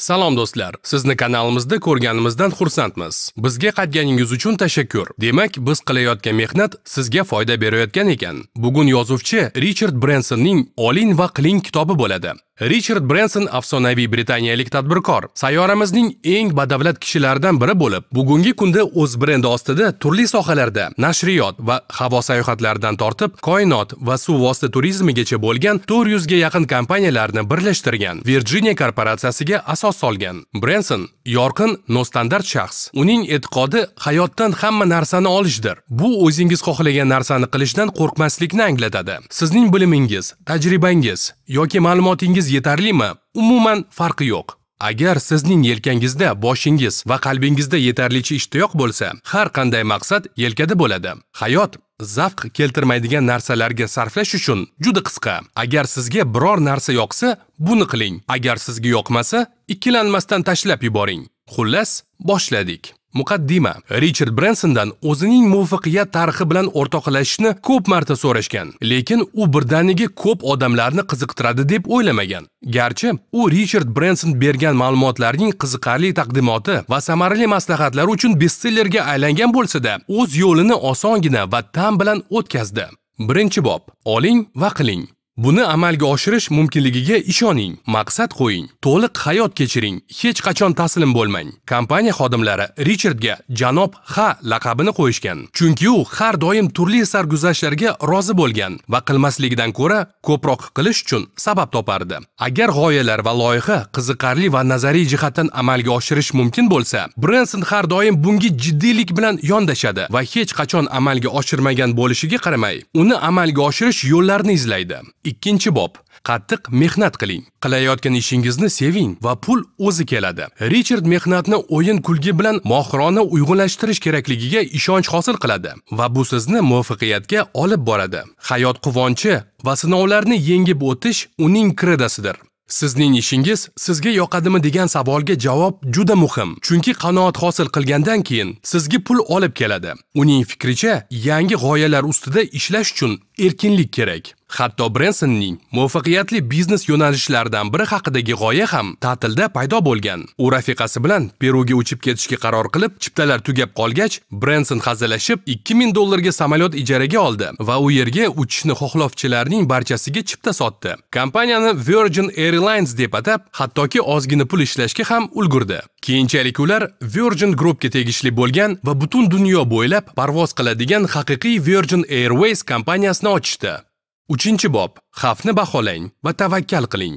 Salom do'stlar, sizni kanalimizda ko'rganimizdan xursandmiz. Bizga qatganingiz uchun tashakkur. Demak, biz qilayotgan mehnat sizga foyda berayotgan ekan. Bugun yozuvchi Richard Bransonning Oling va Qiling kitobi bo'ladi. Richard Branson afsonaviy britaniyalik tadbirkor, sayyoramizning eng badavlat kishilaridan biri bo'lib, bugungi kunda o'z brendi ostida turli sohalarda nashriyot va havo sayohatlaridan tortib, koinot va suv vosti turizmigacha bo'lgan 400 ga yaqin kompaniyalarni birlashtirgan. Virginia korporatsiyasiga asos asos solgan. brenson yorqin, nostandart shaxs. Uning e'tiqodi hayotdan hamma narsani olishdir. Bu o'zingiz xohlagan narsani qilishdan qo'rqmaslikni anglatadi. Sizning bilimingiz, tajribangiz yoki ma'lumotingiz yetarlimi? Umuman farqi yo'q. Agar sizning yelkangizda, boshingiz va qalbingizda yetarlicha ishtiyoq bo'lsa, har qanday maqsad yelkada bo'ladi. Hayot zavq keltirmaydigan narsalarga sarflash uchun juda qisqa. Agar sizga biror narsa yoqsa, buni qiling. Agar sizga yoqmasa, ikkilanmasdan tashlab yuboring. Xullas, boshladik. Muqaddima Richard Bransondan o'zining muvaffaqiyat tarixi bilan o'rtoqlashishni ko'p marta so'rashgan, lekin u birdaniga ko'p odamlarni qiziqtiradi deb o'ylamagan. Garchi u Richard Branson bergan ma'lumotlarning qiziqarli taqdimoti va samarali maslahatlari uchun bestsellerga aylangan bo'lsa-da, o'z yo'lini osongina va tam bilan o'tkazdi. Birinchi bob: Oling va qiling. Buni amalga oshirish mumkinligiga ishoning, maqsad qo'ying, to'liq hayot kechiring, hech qachon taslim bo'lmang. Kompaniya xodimlari Richardga janob Ha laqabini qo'yishgan, chunki u har doim turli sarguzashtlarga rozi bo'lgan va qilmasligidan ko'ra ko'proq qilish uchun sabab topardi. Agar g'oyalar va loyiha qiziqarli va nazariy jihatdan amalga oshirish mumkin bo'lsa, Branson har doim bunga jiddiylik bilan yondashadi va hech qachon amalga oshirmagan bo'lishiga qaramay, uni amalga oshirish yo'llarini izlaydi. ikkinchi bob qattiq mehnat qiling qilayotgan ishingizni seving va pul o'zi keladi richard mehnatni o'yin kulgi bilan mohirona uyg'unlashtirish kerakligiga ishonch hosil qiladi va bu sizni muvaffaqiyatga olib boradi hayot quvonchi va sinovlarni yengib o'tish uning kredasidir Sizning ishingiz sizga yoqadimi degan savolga javob juda muhim. Chunki qanoat hosil qilgandan keyin sizga pul olib keladi. Uning fikricha, yangi g'oyalar ustida ishlash uchun erkinlik kerak. Hatto Brensonning muvaffaqiyatli biznes yo'nalishlaridan biri haqidagi g'oya ham ta'tilda paydo bo'lgan. U rafiqasi bilan Peruga uchib ketishga qaror qilib, chiptalar tugab qolgach, Brenson hazillashib 2000 dollarga samolyot ijaraga oldi va u yerga uchishni xohlovchilarning barchasiga chipta sotdi. Kompaniyani Virgin Airlines deb atab, hattoki ozgina pul ishlashga ham ulgurdi. Keyinchalik ular Virgin Groupga tegishli bo'lgan va butun dunyo bo'ylab parvoz qiladigan haqiqiy Virgin Airways kompaniyasini ochishdi. 3-bob: Xavfni baholang va tavakkal qiling.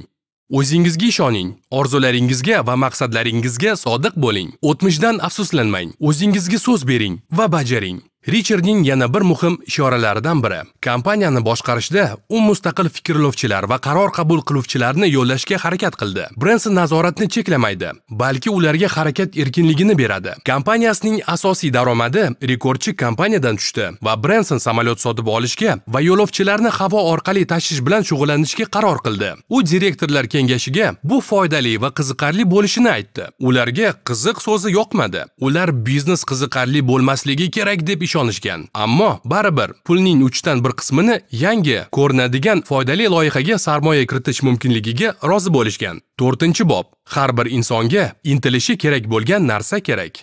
O'zingizga ishoning, orzularingizga va maqsadlaringizga sodiq bo'ling. O'tmishdan afsuslanmang, o'zingizga so'z bering va bajaring. Richardning yana bir muhim ishoralaridan biri kompaniyani boshqarishda u mustaqil fikrlovchilar va qaror qabul qiluvchilarni yo'llashga harakat qildi. Branson nazoratni cheklamaydi, balki ularga harakat erkinligini beradi. Kompaniyasining asosiy daromadi rekordchi kompaniyadan tushdi va brenson samolyot sotib olishga va yo'lovchilarni havo orqali tashish bilan shug'ullanishga qaror qildi. U direktorlar kengashiga bu foydali va qiziqarli bo'lishini aytdi. Ularga qiziq so'zi yoqmadi. Ular biznes qiziqarli bo'lmasligi kerak deb ishonishgan ammo baribir pulning uchdan bir qismini yangi ko'rinadigan foydali loyihaga sarmoya kiritish mumkinligiga rozi bo'lishgan to'rtinchi bob har bir insonga intilishi kerak bo'lgan narsa kerak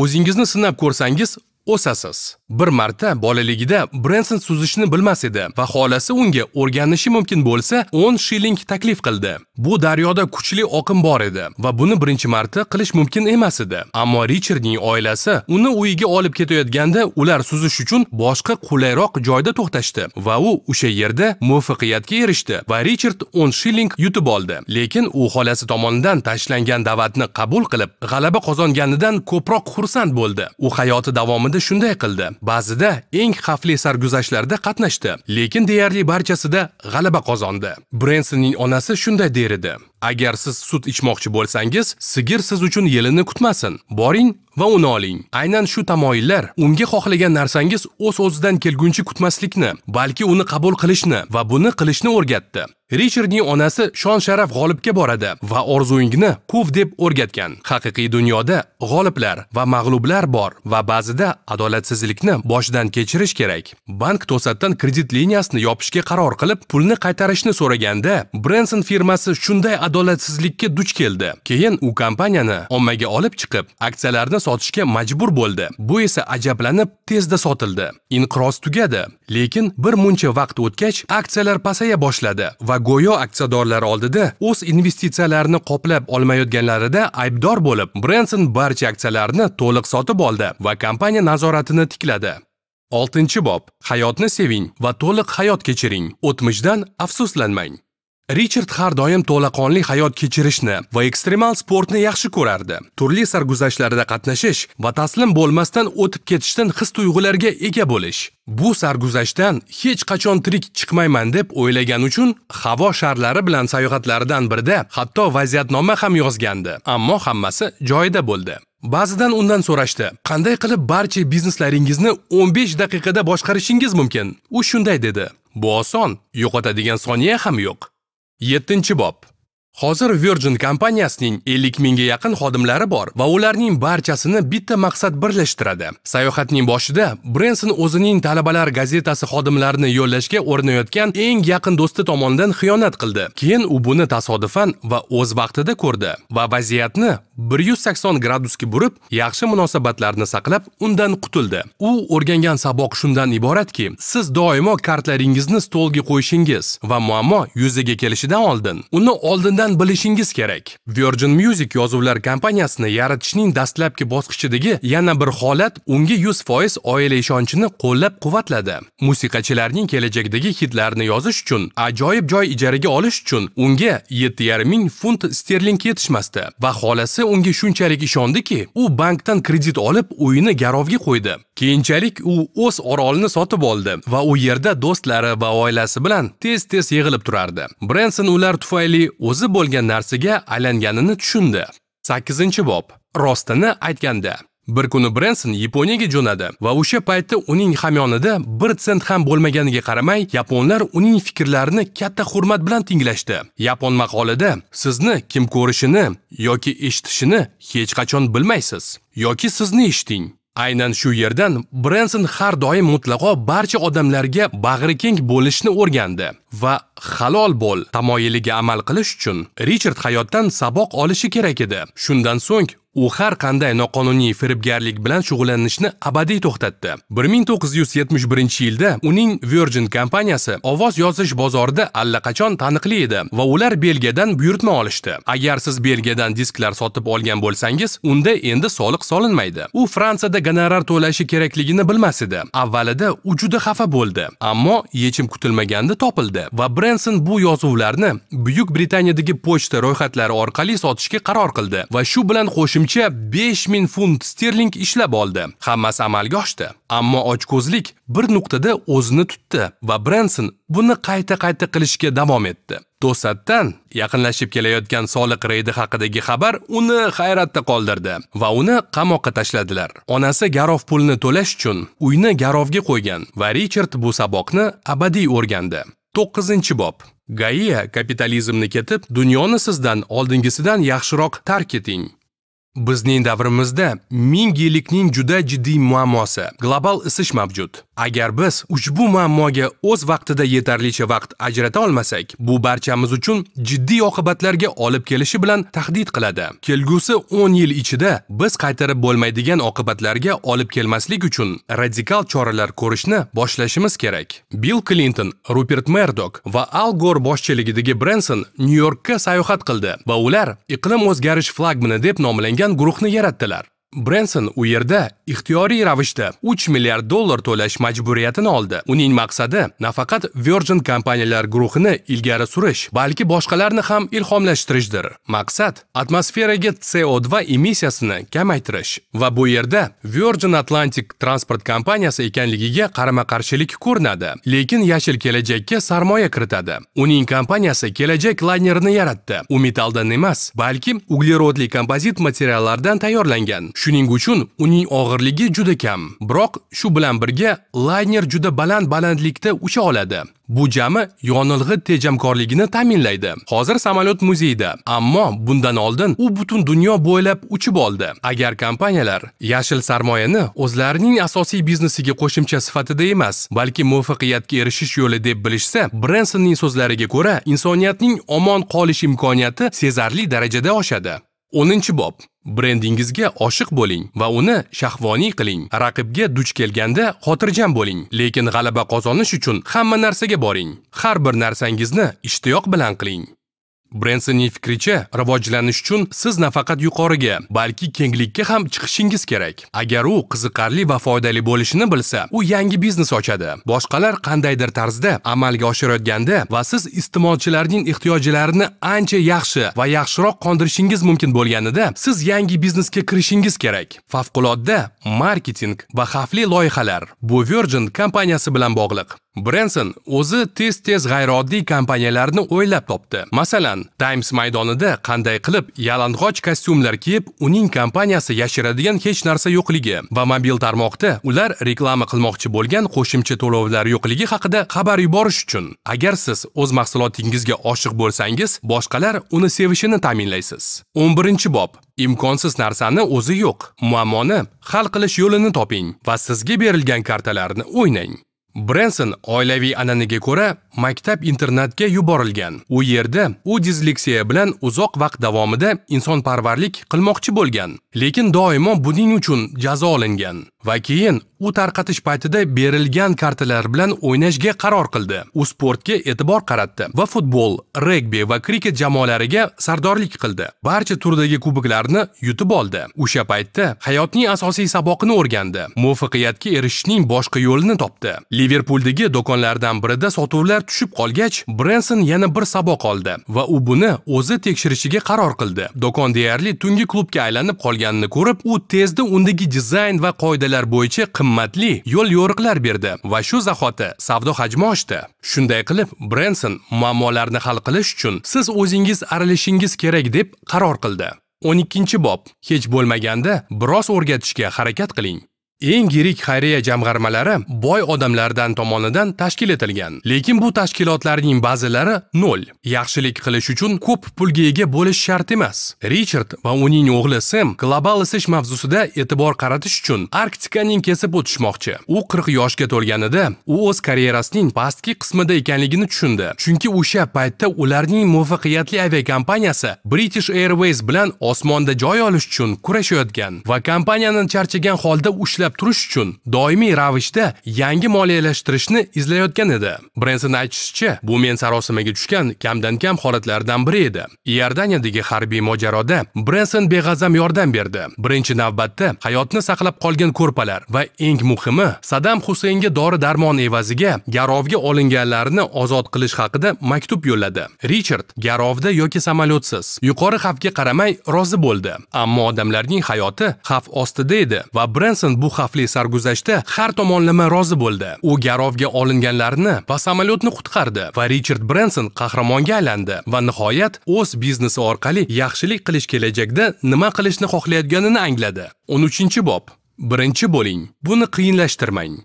o'zingizni sinab ko'rsangiz o'sasiz bir marta bolaligida Branson suzishni bilmas edi va xolasi unga o'rganishi mumkin bo'lsa 10 shilling taklif qildi bu daryoda kuchli oqim bor edi va buni birinchi marta qilish mumkin emas edi ammo richardning oilasi uni uyiga olib ketayotganda ular suzish uchun boshqa qulayroq joyda to'xtashdi va u o'sha yerda muvaffaqiyatga erishdi va richard 10 shilling yutib oldi lekin u xolasi tomonidan tashlangan da'vatni qabul qilib g'alaba qozonganidan ko'proq xursand bo'ldi u hayoti davomida shunday qildi ba'zida eng xavfli sarguzashtlarda qatnashdi lekin deyarli barchasida g'alaba qozondi brensonning onasi shunday der edi Agar siz sut ichmoqchi bo'lsangiz, sigir siz uchun yelini kutmasin. Boring va uni oling. Aynan shu tamoyillar unga xohlagan narsangiz o'z-o'zidan kelguncha kutmaslikni, balki uni qabul qilishni va buni qilishni o'rgatdi. Richardning onasi shon-sharaf g'olibga boradi va orzuingni quv deb o'rgatgan. Haqiqiy dunyoda g'oliblar va mag'lublar bor va ba'zida adolatsizlikni boshdan kechirish kerak. Bank to'satdan kredit liniyasini yopishga qaror qilib, pulni qaytarishni so'raganda, Branson firmasi shunday adolatsizlikka duch keldi. Keyin u kompaniyani ommaga olib chiqib, aksiyalarni sotishga majbur bo'ldi. Bu esa ajablanib tezda sotildi. Inqiroz tugadi, lekin bir muncha vaqt o'tgach aksiyalar pasaya boshladi va go'yo aksiyadorlar oldida o'z investitsiyalarini qoplab olmayotganlarida aybdor bo'lib, brenson barcha aksiyalarni to'liq sotib oldi va kompaniya nazoratini tikladi. 6-bob: Hayotni seving va to'liq hayot kechiring. O'tmishdan afsuslanmang. Richard har doim to'laqonli hayot kechirishni va ekstremal sportni yaxshi ko'rardi. Turli sarguzashtlarda qatnashish va taslim bo'lmasdan o'tib ketishdan his tuyg'ularga ega bo'lish. Bu sarguzashtdan hech qachon tirik chiqmayman deb o'ylagani uchun havo sharlari bilan sayohatlaridan birida hatto vaziyatnoma ham yozgandi, ammo hammasi joyida bo'ldi. Ba'zidan undan so'rashdi: "Qanday qilib barcha bizneslaringizni 15 daqiqada boshqarishingiz mumkin?" U shunday dedi: "Bu oson, yo'qotadigan soniya ham yo'q." 7 bob Hozir Virgin kompaniyasining 50 mingga yaqin xodimlari bor va ularning barchasini bitta maqsad birlashtiradi. Sayohatning boshida Branson o'zining Talabalar gazetasi xodimlarini yo'llashga o'rinayotgan eng yaqin do'sti tomonidan xiyonat qildi. Keyin u buni tasodifan va o'z vaqtida ko'rdi va vaziyatni 180 gradusga burib, yaxshi munosabatlarni saqlab, undan qutuldi. U o'rgangan saboq shundan iboratki, siz doimo kartlaringizni stolga qo'yishingiz va muammo yuzaga kelishidan oldin uni oldin oldindan bilishingiz kerak virgin music yozuvlar kompaniyasini yaratishning dastlabki bosqichidagi yana bir holat unga yuz foiz oila ishonchini qo'llab quvvatladi musiqachilarning kelajakdagi hitlarni yozish uchun ajoyib joy ijaraga olish uchun unga yetti yarim ming funt sterling yetishmasdi va xolasi unga shunchalik ishondiki u bankdan kredit olib uyini garovga qo'ydi keyinchalik u o'z orolini sotib oldi va u yerda do'stlari va oilasi bilan tez tez yig'ilib turardi brenson ular tufayli o'zi o'zi bo'lgan narsaga aylanganini tushundi 8 bob rostini aytganda bir kuni brenson Yaponiyaga jo'nadi va o'sha paytda uning hamyonida 1 sent ham bo'lmaganiga qaramay yaponlar uning fikrlarini katta hurmat bilan tinglashdi. Yapon maqolida sizni kim ko'rishini yoki eshitishini hech qachon bilmaysiz yoki sizni eshiting. aynan shu yerdan Branson har doim mutlaqo barcha odamlarga bag'ri keng bo'lishni o'rgandi va halol bo'l tamoyiliga amal qilish uchun Richard hayotdan saboq olishi kerak edi. Shundan so'ng u har qanday noqonuniy firibgarlik bilan shug'ullanishni abadiy to'xtatdi 1971-yilda uning Virgin kompaniyasi ovoz yozish bozorida allaqachon taniqli edi va ular Belgiyadan buyurtma olishdi agar siz Belgiyadan disklar sotib olgan bo'lsangiz unda endi soliq solinmaydi u Fransiyada gonorar to'lashi kerakligini bilmas edi avvalida u juda xafa bo'ldi ammo yechim kutilmaganda topildi va brenson bu yozuvlarni Buyuk Britaniyadagi pochta ro'yxatlari orqali sotishga qaror qildi va shu bilan qo'shimcha bo'yicha 5000 funt sterling ishlab oldi. Hammasi amalga oshdi, ammo ochko'zlik bir nuqtada o'zini tutdi va Branson buni qayta-qayta qilishga davom etdi. To'satdan yaqinlashib kelayotgan soliq reydi haqidagi xabar uni hayratda qoldirdi va uni qamoqqa tashladilar. Onasi garov pulini to'lash uchun uyni garovga qo'ygan va Richard bu saboqni abadiy o'rgandi. 9-bob Gaia kapitalizmni ketib, dunyoni sizdan oldingisidan yaxshiroq tark eting. bizning davrimizda ming yillikning juda jiddiy muammosi global isish mavjud Agar biz ushbu muammoga o'z vaqtida yetarlicha vaqt ajrata olmasak, bu barchamiz uchun jiddiy oqibatlarga olib kelishi bilan tahdid qiladi. Kelgusi 10 yil ichida biz qaytarib bo'lmaydigan oqibatlarga olib kelmaslik uchun radikal choralar ko'rishni boshlashimiz kerak. Bill Clinton, Rupert Murdoch va Al Gore boshchiligidagi Branson Nyu-Yorkka sayohat qildi va ular iqlim o'zgarish flagmini deb nomlangan guruhni yaratdilar. Branson u yerda ixtiyoriy ravishda 3 milliard dollar to'lash majburiyatini oldi. Uning maqsadi nafaqat Virgin kompaniyalar guruhini ilgari surish, balki boshqalarni ham ilhomlashtirishdir. Maqsad atmosferaga CO2 emissiyasini kamaytirish va bu yerda Virgin Atlantic transport kompaniyasi ekanligiga qarama-qarshilik ko'rinadi, lekin yashil kelajakka sarmoya kiritadi. Uning kompaniyasi kelajak laynerini yaratdi. U metaldan emas, balki uglerodli kompozit materiallardan tayyorlangan. Shuning uchun uning og'irligi juda kam. Biroq shu bilan birga layner juda baland balandlikda ucha oladi. Bu jami yonilg'i tejamkorligini ta'minlaydi. Hozir samolyot muzeyda, ammo bundan oldin u butun dunyo bo'ylab uchib oldi. Agar kompaniyalar yashil sarmoyani o'zlarining asosiy biznesiga qo'shimcha sifatida emas, balki muvaffaqiyatga erishish yo'li deb bilishsa, Brensonning so'zlariga ko'ra, insoniyatning omon qolish imkoniyati sezarli darajada oshadi. 10-bob Brendingizga oshiq bo'ling va uni shahvoniy qiling. Raqibga duch kelganda xotirjam bo'ling, lekin g'alaba qozonish uchun hamma narsaga boring. Har bir narsangizni ishtiyoq bilan qiling. Brensonif fikricha, rivojlanish uchun siz nafaqat yuqoriga, balki kenglikka ham chiqishingiz kerak. Agar u qiziqarli va foydali bo'lishini bilsa, u yangi biznes ochadi. Boshqalar qandaydir tarzda amalga oshirayotganda va siz iste'molchilarning ehtiyojlarini ancha yaxshi va yaxshiroq qondirishingiz mumkin bo'lganida, siz yangi biznesga kirishingiz kerak. Favqulodda marketing va xavfli loyihalar. Bu Virgin kompaniyasi bilan bog'liq. Branson o'zi tez-tez g'ayrioddiy kompaniyalarni o'ylab topdi. Masalan, Times maydonida qanday qilib yalang'och kostyumlar kiyib, uning kompaniyasi yashiradigan hech narsa yo'qligi va mobil tarmoqda ular reklama qilmoqchi bo'lgan qo'shimcha to'lovlar yo'qligi haqida xabar yuborish uchun. Agar siz o'z mahsulotingizga oshiq bo'lsangiz, boshqalar uni sevishini ta'minlaysiz. 11-bob imkonsiz narsani o'zi yo'q. Muammoni hal qilish yo'lini toping va sizga berilgan kartalarni o'ynang. Brenson oilaviy ananiga ko'ra maktab internatga yuborilgan. U yerda u disleksiya bilan uzoq vaqt davomida insonparvarlik qilmoqchi bo'lgan, lekin doimo buning uchun jazo olingan. va keyin u tarqatish paytida berilgan kartalar bilan o'ynashga qaror qildi u sportga e'tibor qaratdi va futbol regbi va kriket jamoalariga sardorlik qildi barcha turdagi kuboklarni yutib oldi o'sha paytda hayotning asosiy saboqini o'rgandi muvaffaqiyatga erishishning boshqa yo'lini topdi liverpuldagi do'konlardan birida sotuvlar tushib qolgach brenson yana bir saboq oldi va u buni o'zi tekshirishiga qaror qildi do'kon deyarli tungi klubga aylanib qolganini ko'rib u tezda undagi dizayn va qoidalar moddalar bo'yicha qimmatli yo'l yo'riqlar berdi va shu zahoti savdo hajmi oshdi shunday qilib brenson muammolarni hal qilish uchun siz o'zingiz aralashishingiz kerak deb qaror qildi 12 bob hech bo'lmaganda biroz o'rgatishga harakat qiling eng yirik xayriya jamg'armalari boy odamlardan tomonidan tashkil etilgan lekin bu tashkilotlarning ba'zilari nol yaxshilik qilish uchun ko'p pulga ega bo'lish shart emas richard va uning o'g'li sem global isish mavzusida e'tibor qaratish uchun arktikaning kesib o'tishmoqchi u qirq yoshga to'lganida u o'z karyerasining pastki qismida ekanligini tushundi chunki o'sha paytda ularning muvaffaqiyatli aviakompaniyasi british airways bilan osmonda joy olish uchun kurashayotgan va kompaniyani charchagan holda ushlab saqlab turish uchun doimiy ravishda yangi moliyalashtirishni izlayotgan edi brenson aytishicha bu men sarosimaga tushgan kamdan kam holatlardan biri edi iordaniyadagi harbiy mojaroda brenson beg'azam yordam berdi birinchi navbatda hayotni saqlab qolgan ko'rpalar va eng muhimi sadam husaynga dori darmon evaziga garovga olinganlarni ozod qilish haqida maktub yo'lladi richard garovda yoki samolyotsiz yuqori xavfga qaramay rozi bo'ldi ammo odamlarning hayoti xavf ostida edi va brenson bu xavfli sarguzashtda har tomonlama rozi bo'ldi u garovga olinganlarni va samolyotni qutqardi va richard brenson qahramonga aylandi va nihoyat o'z biznesi orqali yaxshilik qilish kelajakda nima qilishni xohlayotganini angladi o'n uchinchi bob birinchi bo'ling buni qiyinlashtirmang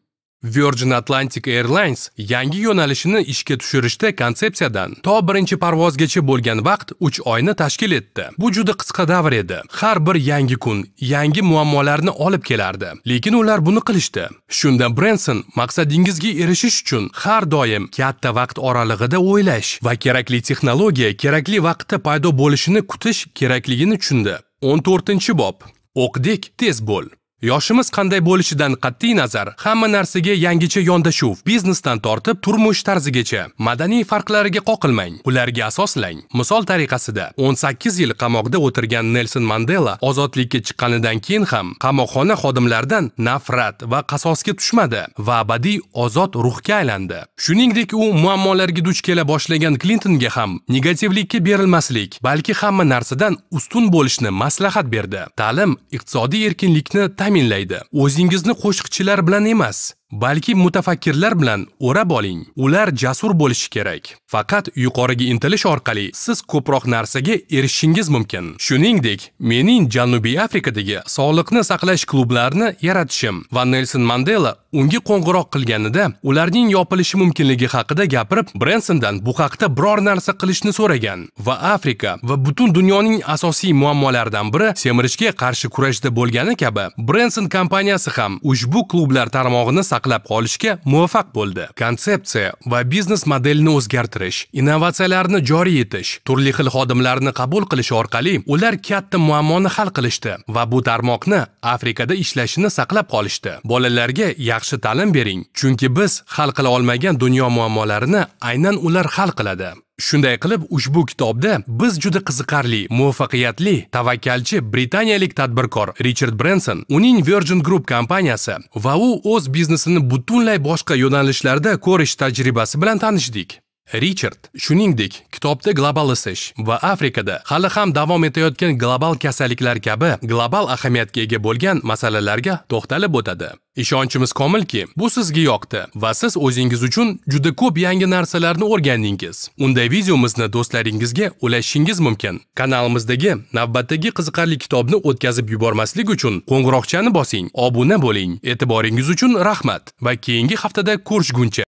Virgin Atlantic Airlines yangi yo'nalishini ishga tushirishda konsepsiyadan to birinchi parvozgacha bo'lgan vaqt 3 oyni tashkil etdi. Bu juda qisqa davr edi. Har bir yangi kun yangi muammolarni olib kelardi, lekin ular buni qilishdi. Shunda Branson maqsadingizga erishish uchun har doim katta vaqt oralig'ida o'ylash va kerakli texnologiya kerakli vaqtda paydo bo'lishini kutish kerakligini tushundi. 14-bob. O'qdik, tez bo'l. Yoshimiz qanday bo'lishidan qat'iy nazar, hamma narsaga yangicha yondashuv, biznesdan tortib turmush tarzigacha, madaniy farqlariga qoqilmang, ularga asoslang. Misol tariqasida 18 yil qamoqda o'tirgan Nelson Mandela ozodlikka chiqqanidan keyin ham qamoqxona xodimlaridan nafrat va qasosga tushmadi va abadiy ozod ruhga aylandi. Shuningdek, u muammolarga duch kela boshlagan Clintonga ham negativlikka berilmaslik, balki hamma narsadan ustun bo'lishni maslahat berdi. Ta'lim iqtisodiy erkinlikni ta'minlaydi ta'minlaydi. O'zingizni qo'shiqchilar bilan emas, balki mutafakkirlar bilan o'rab oling. Ular jasur bo'lishi kerak. Faqat yuqoriga intilish orqali siz ko'proq narsaga erishishingiz mumkin. Shuningdek, mening Janubiy Afrikadagi sog'liqni saqlash klublarini yaratishim va Nelson Mandela unga qo'ng'iroq qilganida ularning yopilishi mumkinligi haqida gapirib, Brensondan bu haqda biror narsa qilishni so'ragan va Afrika va butun dunyoning asosiy muammolaridan biri semirishga qarshi kurashda bo'lgani kabi, Brenson kompaniyasi ham ushbu klublar tarmog'ini saqlab qolishga muvaffaq bo'ldi konsepsiya va biznes modelini o'zgartirish innovatsiyalarni joriy etish turli xil xodimlarni qabul qilish orqali ular katta muammoni hal qilishdi va bu tarmoqni afrikada ishlashini saqlab qolishdi bolalarga yaxshi ta'lim bering chunki biz hal qila olmagan dunyo muammolarini aynan ular hal qiladi Shunday qilib, ushbu kitobda biz juda qiziqarli, muvaffaqiyatli, tavakkalchi britaniyalik tadbirkor Richard Branson, uning Virgin Group kompaniyasi va u o'z biznesini butunlay boshqa yo'nalishlarda ko'rish tajribasi bilan tanishdik. Richard, shuningdek, kitobda isish va Afrikada hali ham davom etayotgan global kasalliklar kabi global ahamiyatga ega bo'lgan masalalarga to'xtalib o'tadi. Ishonchimiz komilki, bu sizga yoqdi va siz o'zingiz uchun juda ko'p yangi narsalarni o'rgandingiz. Unday videomizni do'stlaringizga ulashishingiz mumkin. Kanalimizdagi navbatdagi qiziqarli kitobni o'tkazib yubormaslik uchun qo'ng'iroqchani bosing, obuna bo'ling. E'tiboringiz uchun rahmat va keyingi haftada ko'rishguncha